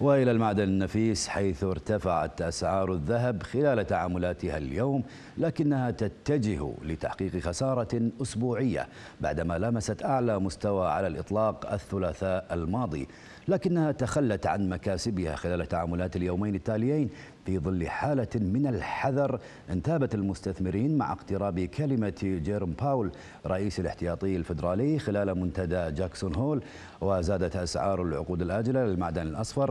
وإلى المعدن النفيس حيث ارتفعت أسعار الذهب خلال تعاملاتها اليوم لكنها تتجه لتحقيق خسارة أسبوعية بعدما لامست أعلى مستوى على الإطلاق الثلاثاء الماضي لكنها تخلت عن مكاسبها خلال تعاملات اليومين التاليين في ظل حالة من الحذر انتابت المستثمرين مع اقتراب كلمة جيرم باول رئيس الاحتياطي الفدرالي خلال منتدى جاكسون هول وزادت أسعار العقود الآجلة للمعدن الأصفر